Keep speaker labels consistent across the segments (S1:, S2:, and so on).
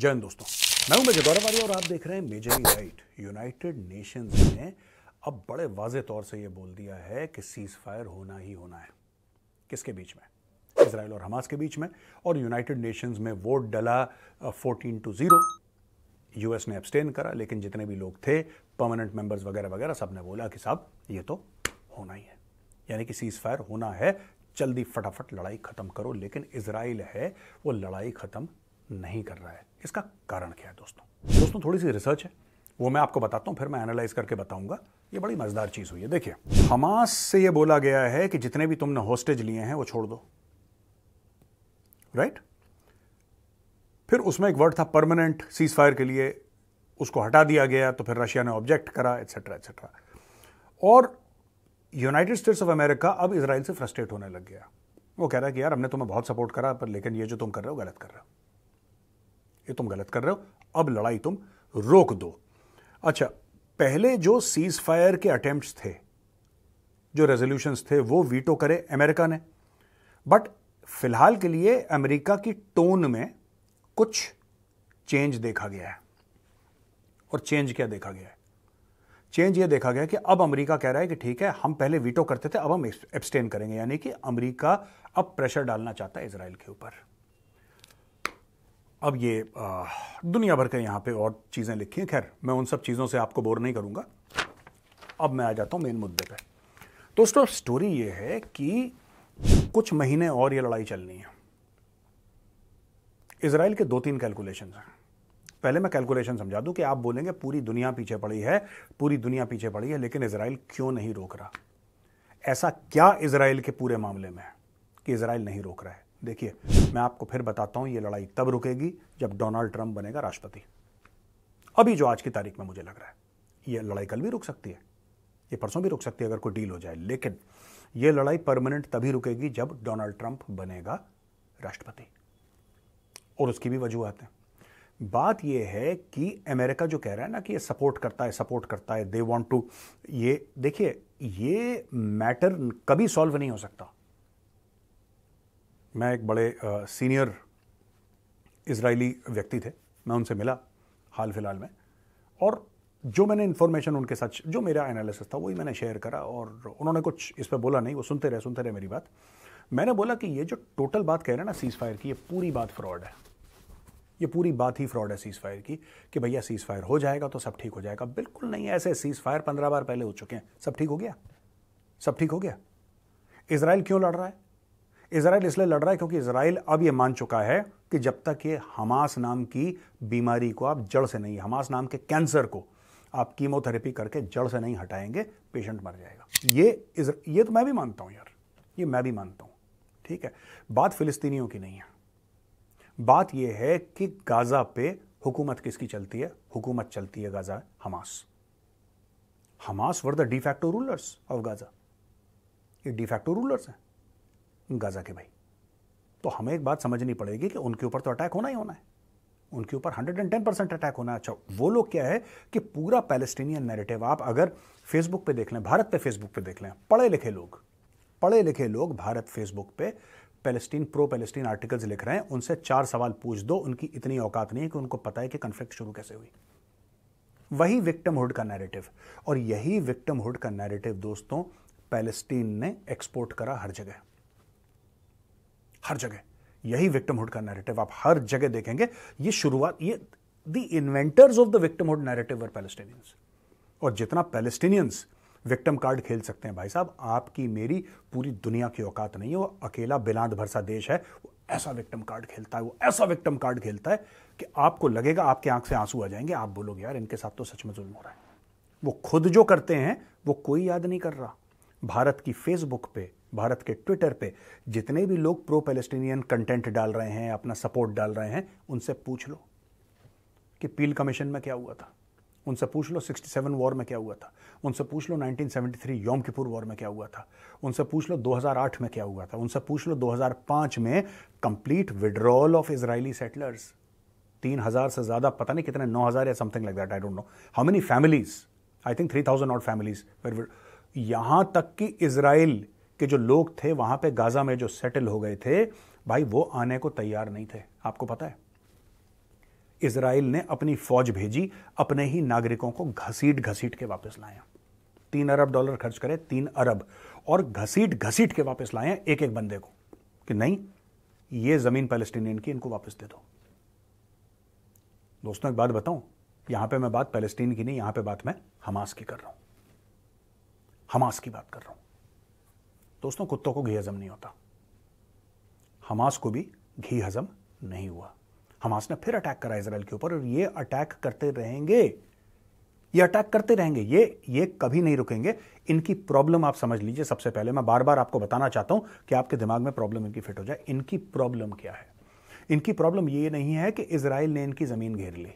S1: जय हिंद दोस्तों मैं हूं मेजर आर्य और आप देख रहे हैं मेजर राइट यूनाइटेड नेशंस ने अब बड़े वाजे तौर से यह बोल दिया है कि सीज फायर होना ही होना है किसके बीच में इसराइल और हमास के बीच में और यूनाइटेड नेशंस में वोट डला फोर्टीन टू जीरो यूएस ने एब्सटेन करा लेकिन जितने भी लोग थे परमानेंट मेंबर्स वगैरह वगैरह सब ने बोला कि साहब ये तो होना ही है यानी कि सीज फायर होना है जल्दी फटाफट लड़ाई ख़त्म करो लेकिन इसराइल है वो लड़ाई ख़त्म नहीं कर रहा है इसका कारण क्या है दोस्तों दोस्तों थोड़ी सी रिसर्च है वो मैं आपको बताता हूँ फिर मैं एनालाइज करके बताऊंगा ये बड़ी मज़ेदार चीज़ हुई है देखिए हमास से ये बोला गया है कि जितने भी तुमने होस्टेज लिए हैं वो छोड़ दो राइट फिर उसमें एक वर्ड था परमानेंट सीज फायर के लिए उसको हटा दिया गया तो फिर रशिया ने ऑब्जेक्ट करा एक्सेट्रा एक्सेट्रा और यूनाइटेड स्टेट्स ऑफ अमेरिका अब इसराइल से फ्रस्ट्रेट होने लग गया वो कह रहा है कि यार हमने तुम्हें बहुत सपोर्ट करा पर लेकिन ये जो तुम कर रहे हो गलत कर रहे हो ये तुम गलत कर रहे हो अब लड़ाई तुम रोक दो अच्छा पहले जो सीज फायर के अटेम्प्ट थे जो रेजोल्यूशन थे वो वीटो करे अमेरिका ने बट फिलहाल के लिए अमेरिका की टोन में कुछ चेंज देखा गया है और चेंज क्या देखा गया है चेंज ये देखा गया कि अब अमेरिका कह रहा है कि ठीक है हम पहले वीटो करते थे अब हम एब्सटेन करेंगे यानी कि अमेरिका अब प्रेशर डालना चाहता है इसराइल के ऊपर अब ये दुनिया भर के यहाँ पे और चीज़ें लिखी हैं खैर मैं उन सब चीज़ों से आपको बोर नहीं करूँगा अब मैं आ जाता हूँ मेन मुद्दे पर दोस्तों स्टोरी ये है कि कुछ महीने और ये लड़ाई चलनी है इसराइल के दो तीन कैलकुलेशन हैं पहले मैं कैलकुलेशन समझा दूं कि आप बोलेंगे पूरी दुनिया पीछे पड़ी है पूरी दुनिया पीछे पड़ी है लेकिन इसराइल क्यों नहीं रोक रहा ऐसा क्या इसराइल के पूरे मामले में है कि इसराइल नहीं रोक रहा है देखिए मैं आपको फिर बताता हूं ये लड़ाई तब रुकेगी जब डोनाल्ड ट्रंप बनेगा राष्ट्रपति अभी जो आज की तारीख में मुझे लग रहा है ये लड़ाई कल भी रुक सकती है ये परसों भी रुक सकती है अगर कोई डील हो जाए लेकिन ये लड़ाई परमानेंट तभी रुकेगी जब डोनाल्ड ट्रंप बनेगा राष्ट्रपति और उसकी भी वजूहत है बात यह है कि अमेरिका जो कह रहा है ना कि ये सपोर्ट करता है सपोर्ट करता है दे वॉन्ट टू ये देखिए ये मैटर कभी सॉल्व नहीं हो सकता मैं एक बड़े सीनियर इसराइली व्यक्ति थे मैं उनसे मिला हाल फिलहाल में और जो मैंने इन्फॉर्मेशन उनके साथ जो मेरा एनालिसिस था वही मैंने शेयर करा और उन्होंने कुछ इस पर बोला नहीं वो सुनते रहे सुनते रहे मेरी बात मैंने बोला कि ये जो टोटल बात कह रहे हैं ना सीज़ फायर की ये पूरी बात फ्रॉड है ये पूरी बात ही फ्रॉड है सीज़ फायर की कि भैया सीज़ फायर हो जाएगा तो सब ठीक हो जाएगा बिल्कुल नहीं ऐसे सीज़ फायर पंद्रह बार पहले हो चुके हैं सब ठीक हो गया सब ठीक हो गया इसराइल क्यों लड़ रहा है इसराइल इसलिए लड़ रहा है क्योंकि इसराइल अब ये मान चुका है कि जब तक ये हमास नाम की बीमारी को आप जड़ से नहीं हमास नाम के कैंसर को आप कीमोथेरेपी करके जड़ से नहीं हटाएंगे पेशेंट मर जाएगा ये इस, ये तो मैं भी मानता हूँ यार ये मैं भी मानता हूँ ठीक है बात फिलिस्तीनियों की नहीं है बात यह है कि गाज़ा पे हुकूमत किसकी चलती है हुकूमत चलती है Gaza Hamas Hamas were the de facto rulers of Gaza ये डिफैक्टो रूलर्स हैं गाज़ा के भाई तो हमें एक बात समझनी पड़ेगी कि उनके ऊपर तो अटैक होना ही होना है उनके ऊपर 110 परसेंट अटैक होना अच्छा वो लोग क्या है कि पूरा पैलेस्टीनियन नैरेटिव आप अगर फेसबुक पे देख लें भारत पे फेसबुक पे देख लें पढ़े लिखे लोग पढ़े लिखे लोग भारत फेसबुक पे पैलेस्टीन प्रो पैलेस्टीन आर्टिकल्स लिख रहे हैं उनसे चार सवाल पूछ दो उनकी इतनी औकात नहीं है कि उनको पता है कि कन्फ्लिक्ट शुरू कैसे हुई वही विक्टमहुड का नैरेटिव और यही विक्टम का नैरेटिव दोस्तों पैलेस्टीन ने एक्सपोर्ट करा हर जगह हर जगह यही विक्टिमहुड का नैरेटिव आप हर जगह देखेंगे ये शुरुआत ये the inventors of the victimhood narrative were Palestinians और जितना पैलेस्टीनियंस विक्टिम कार्ड खेल सकते हैं भाई साहब आपकी मेरी पूरी दुनिया की औकात नहीं है वो अकेला बिलांद भरसा देश है वो ऐसा विक्टिम कार्ड खेलता है वो ऐसा विक्टिम कार्ड खेलता है कि आपको लगेगा आपके आंख से आंसू आ जाएंगे आप बोलोगे यार इनके साथ तो सच में जुल्म हो रहा है वो खुद जो करते हैं वो कोई याद नहीं कर रहा भारत की फेसबुक पे भारत के ट्विटर पे जितने भी लोग प्रो पैलेस्टीनियन कंटेंट डाल रहे हैं अपना सपोर्ट डाल रहे हैं उनसे पूछ लो कि पील कमीशन में क्या हुआ था उनसे पूछ लो 67 वॉर में क्या हुआ था उनसे पूछ लो 1973 योम किपुर वॉर में क्या हुआ था उनसे पूछ लो 2008 में क्या हुआ था उनसे पूछ लो 2005 में complete withdrawal of Israeli settlers तीन हज़ार से ज़्यादा पता नहीं कितने नौ हज़ार या something like that I don't know how many families I think three thousand not families यहां तक कि इसराइल कि जो लोग थे वहाँ पे गाज़ा में जो सेटल हो गए थे भाई वो आने को तैयार नहीं थे आपको पता है इसराइल ने अपनी फौज भेजी अपने ही नागरिकों को घसीट घसीट के वापस लाया तीन अरब डॉलर खर्च करे तीन अरब और घसीट घसीट के वापस लाए एक एक बंदे को कि नहीं ये जमीन पैलेस्टीनियन की इनको वापस दे दो दोस्तों एक बात बताऊं यहां पे मैं बात पैलेस्टीन की नहीं यहां पे बात मैं हमास की कर रहा हूं हमास की बात कर रहा हूं दोस्तों कुत्तों को घी हजम नहीं होता हमास को भी घी हजम नहीं हुआ हमास ने फिर अटैक करा इसराइल के ऊपर और ये अटैक करते रहेंगे ये अटैक करते रहेंगे ये ये कभी नहीं रुकेंगे इनकी प्रॉब्लम आप समझ लीजिए सबसे पहले मैं बार बार आपको बताना चाहता हूं कि आपके दिमाग में प्रॉब्लम इनकी फिट हो जाए इनकी प्रॉब्लम क्या है इनकी प्रॉब्लम ये नहीं है कि इसराइल ने इनकी ज़मीन घेर ली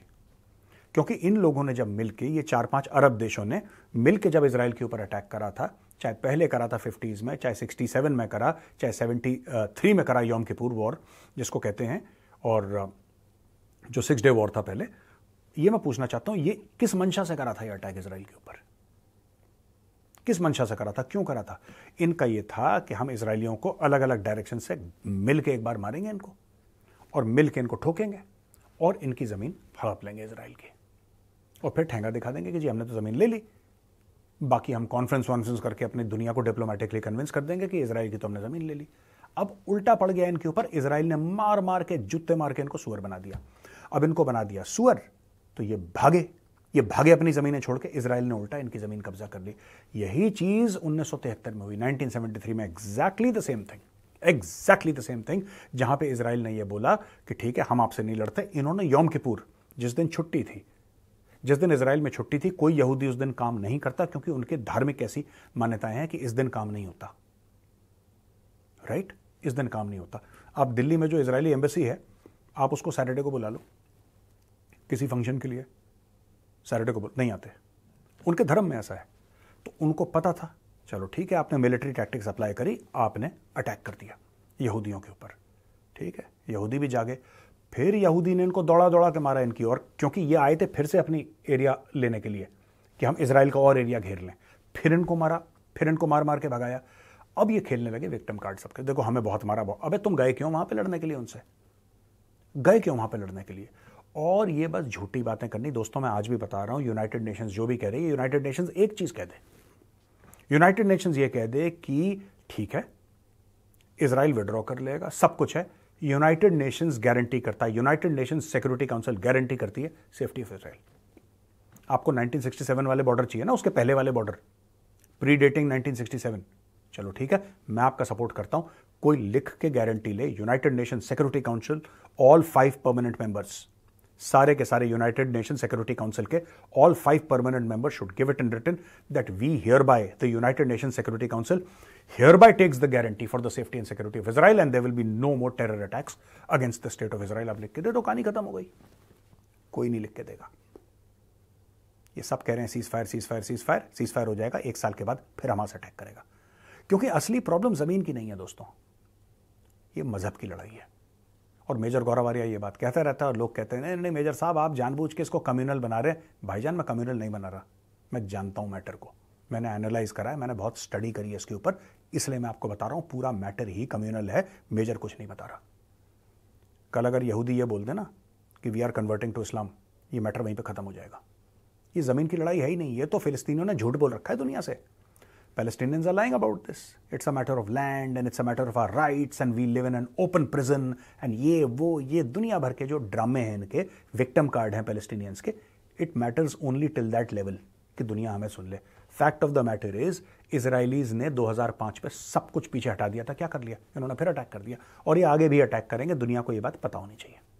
S1: क्योंकि इन लोगों ने जब मिलकर ये चार पांच अरब देशों ने मिलकर जब इसराइल के ऊपर अटैक करा था चाहे पहले करा था फिफ्टीज़ में चाहे सिक्सटी सेवन में करा चाहे सेवेंटी थ्री में करा योम किपूर वॉर जिसको कहते हैं और जो सिक्स डे वॉर था पहले ये मैं पूछना चाहता हूँ ये किस मंशा से करा था ये अटैक इसराइल के ऊपर किस मंशा से करा था क्यों करा था इनका ये था कि हम इसराइलियों को अलग अलग डायरेक्शन से मिल एक बार मारेंगे इनको और मिल इनको ठोकेंगे और इनकी ज़मीन हड़प लेंगे इसराइल की और फिर ठेंगा दिखा देंगे कि जी हमने तो ज़मीन ले ली बाकी हम कॉन्फ्रेंस वॉन्फ्रेंस करके अपनी दुनिया को डिप्लोमेटिकली कन्विंस कर देंगे कि इसराइल की तो हमने ज़मीन ले ली अब उल्टा पड़ गया इनके ऊपर इसराइल ने मार मार के जूते मार के इनको सुअर बना दिया अब इनको बना दिया सुअर तो ये भागे ये भागे अपनी ज़मीनें छोड़ के इसराइल ने उल्टा इनकी ज़मीन कब्जा कर ली यही चीज़ उन्नीस में हुई थ्री में exactly the same thing exactly the same thing जहां पे इसराइल ने यह बोला कि ठीक है हम आपसे नहीं लड़ते इन्होंने यौम किपुर जिस दिन छुट्टी थी जिस दिन इसराइल में छुट्टी थी कोई यहूदी उस दिन काम नहीं करता क्योंकि उनके धार्मिक ऐसी मान्यताएं हैं कि इस दिन काम नहीं होता राइट right? इस दिन काम नहीं होता आप दिल्ली में जो इसराइली एम्बेसी है आप उसको सैटरडे को बुला लो किसी फंक्शन के लिए सैटरडे को नहीं आते उनके धर्म में ऐसा है तो उनको पता था चलो ठीक है आपने मिलिट्री टैक्टिक्स अप्लाई करी आपने अटैक कर दिया यहूदियों के ऊपर ठीक है यहूदी भी जागे फिर यहूदी ने इनको दौड़ा दौड़ा के मारा इनकी और क्योंकि ये आए थे फिर से अपनी एरिया लेने के लिए कि हम इसराइल का और एरिया घेर लें फिर इनको मारा फिर इनको मार मार के भगाया अब ये खेलने लगे विक्टम कार्ड सबके देखो हमें बहुत मारा बहुत अबे तुम गए क्यों वहां पे लड़ने के लिए उनसे गए क्यों वहां पे लड़ने के लिए और ये बस झूठी बातें करनी दोस्तों मैं आज भी बता रहा हूँ यूनाइटेड नेशंस जो भी कह रही है यूनाइटेड नेशंस एक चीज़ कह दे यूनाइटेड नेशंस ये कह दे कि ठीक है इसराइल विड्रॉ कर लेगा सब कुछ है यूनाइटेड नेशंस गारंटी करता है United Nations Security Council guarantee करती है सेफ्टी ऑफ इसराइल आपको 1967 वाले बॉर्डर चाहिए ना उसके पहले वाले बॉर्डर प्री डेटिंग 1967 चलो ठीक है मैं आपका सपोर्ट करता हूं कोई लिख के गारंटी ले United Nation Security Council all five permanent members सारे के सारे यूनाइटेड नेशन सिक्योरिटी काउंसिल के all five permanent member should give it in return that we hereby the United Nation Security Council hereby takes the guarantee for the safety and security of Israel and there will be no more terror attacks against the state of Israel आप लिख के दे तो कहानी खत्म हो गई कोई नहीं लिख के देगा ये सब कह रहे हैं cease fire cease fire cease fire cease fire हो जाएगा एक साल के बाद फिर हमास अटैक करेगा क्योंकि असली प्रॉब्लम जमीन की नहीं है दोस्तों ये मजहब की लड़ाई है और मेजर गौरवारिया ये बात कहता रहता है और लोग कहते हैं नहीं नहीं मेजर साहब आप जानबूझ के इसको कम्यूनल बना रहे हैं भाईजान मैं कम्यूनल नहीं बना रहा मैं जानता हूँ मैटर को मैंने एनालाइज करा है मैंने बहुत स्टडी करी है इसके ऊपर इसलिए मैं आपको बता रहा हूँ पूरा मैटर ही कम्यूनल है मेजर कुछ नहीं बता रहा कल अगर यहूदी ये बोल देना कि we are converting to Islam ये मैटर वहीं पर ख़त्म हो जाएगा ये ज़मीन की लड़ाई है ही नहीं ये तो फिलिस्तीनियों ने झूठ बोल रखा है दुनिया से Palestinians are lying about this. It's a matter of land and it's a matter of our rights and we live in an open prison and ये वो ये दुनिया भर के जो ड्रामे हैं इनके विक्टम कार्ड हैं पेलेस्टीनियंस के it matters only till that level कि दुनिया हमें सुन ले fact of the matter is Israelis ने 2005 पे सब कुछ पीछे हटा दिया था क्या कर लिया इन्होंने फिर अटैक कर दिया और ये आगे भी अटैक करेंगे दुनिया को ये बात पता होनी चाहिए